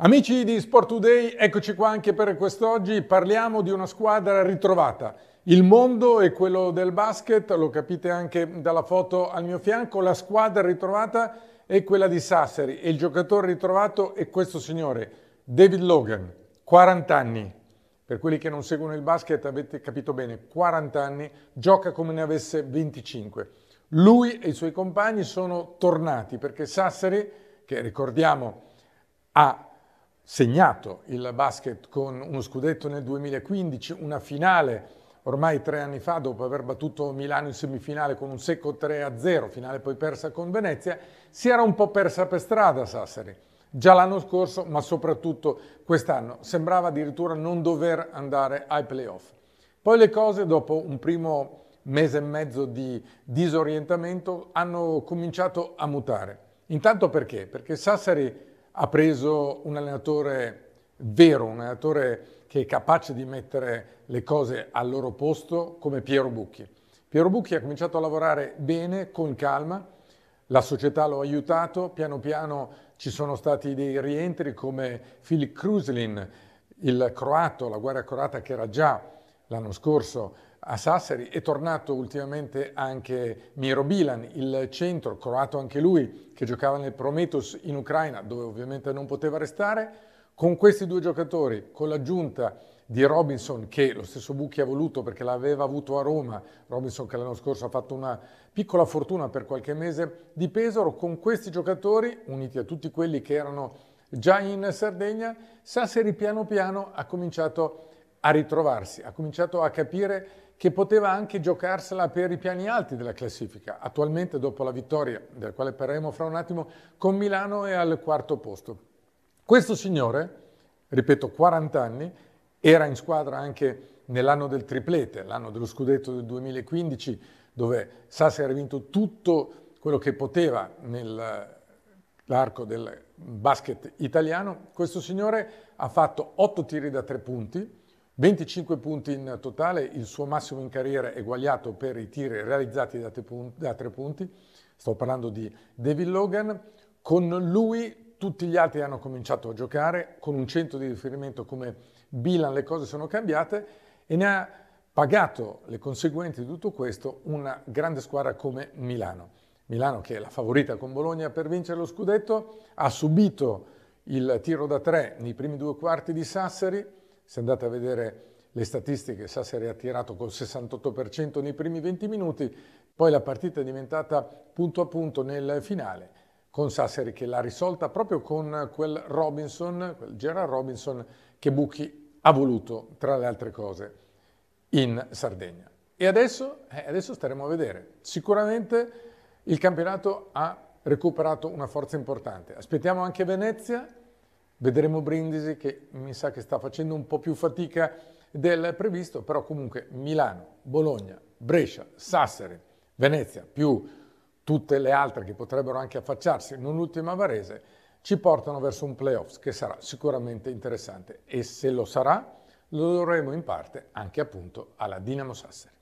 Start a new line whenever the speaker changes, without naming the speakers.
Amici di Sport Today, eccoci qua anche per quest'oggi. Parliamo di una squadra ritrovata. Il mondo è quello del basket, lo capite anche dalla foto al mio fianco, la squadra ritrovata è quella di Sassari e il giocatore ritrovato è questo signore, David Logan, 40 anni. Per quelli che non seguono il basket avete capito bene, 40 anni, gioca come ne avesse 25. Lui e i suoi compagni sono tornati perché Sassari, che ricordiamo ha segnato il basket con uno scudetto nel 2015, una finale ormai tre anni fa dopo aver battuto Milano in semifinale con un secco 3-0, finale poi persa con Venezia, si era un po' persa per strada Sassari. Già l'anno scorso, ma soprattutto quest'anno, sembrava addirittura non dover andare ai playoff. Poi le cose, dopo un primo mese e mezzo di disorientamento, hanno cominciato a mutare. Intanto perché? Perché Sassari ha preso un allenatore vero, un allenatore che è capace di mettere le cose al loro posto come Piero Bucchi. Piero Bucchi ha cominciato a lavorare bene, con calma, la società lo ha aiutato, piano piano ci sono stati dei rientri come Filip Kruslin, il croato, la guerra croata che era già l'anno scorso a Sassari, è tornato ultimamente anche Miro Bilan, il centro croato anche lui, che giocava nel Prometheus in Ucraina, dove ovviamente non poteva restare. Con questi due giocatori, con l'aggiunta di Robinson, che lo stesso Bucchi ha voluto perché l'aveva avuto a Roma, Robinson che l'anno scorso ha fatto una piccola fortuna per qualche mese di Pesaro, con questi giocatori, uniti a tutti quelli che erano già in Sardegna, Sassari piano piano ha cominciato a a ritrovarsi, ha cominciato a capire che poteva anche giocarsela per i piani alti della classifica. Attualmente, dopo la vittoria, della quale parleremo fra un attimo, con Milano è al quarto posto. Questo signore, ripeto, 40 anni, era in squadra anche nell'anno del triplete, l'anno dello scudetto del 2015, dove Sassi era vinto tutto quello che poteva nell'arco del basket italiano. Questo signore ha fatto 8 tiri da 3 punti, 25 punti in totale, il suo massimo in carriera è guagliato per i tiri realizzati da, da tre punti, sto parlando di David Logan, con lui tutti gli altri hanno cominciato a giocare, con un centro di riferimento come Bilan le cose sono cambiate e ne ha pagato le conseguenze di tutto questo una grande squadra come Milano. Milano che è la favorita con Bologna per vincere lo scudetto, ha subito il tiro da tre nei primi due quarti di Sassari, se andate a vedere le statistiche, Sassari ha tirato col 68% nei primi 20 minuti, poi la partita è diventata punto a punto nel finale, con Sassari che l'ha risolta proprio con quel Robinson, quel Gerard Robinson che Bucchi ha voluto, tra le altre cose, in Sardegna. E adesso, eh, adesso staremo a vedere. Sicuramente il campionato ha recuperato una forza importante. Aspettiamo anche Venezia Vedremo Brindisi che mi sa che sta facendo un po' più fatica del previsto, però comunque Milano, Bologna, Brescia, Sassari, Venezia, più tutte le altre che potrebbero anche affacciarsi, non l'ultima Varese, ci portano verso un playoff che sarà sicuramente interessante e se lo sarà lo dovremo in parte anche appunto alla Dinamo Sassari.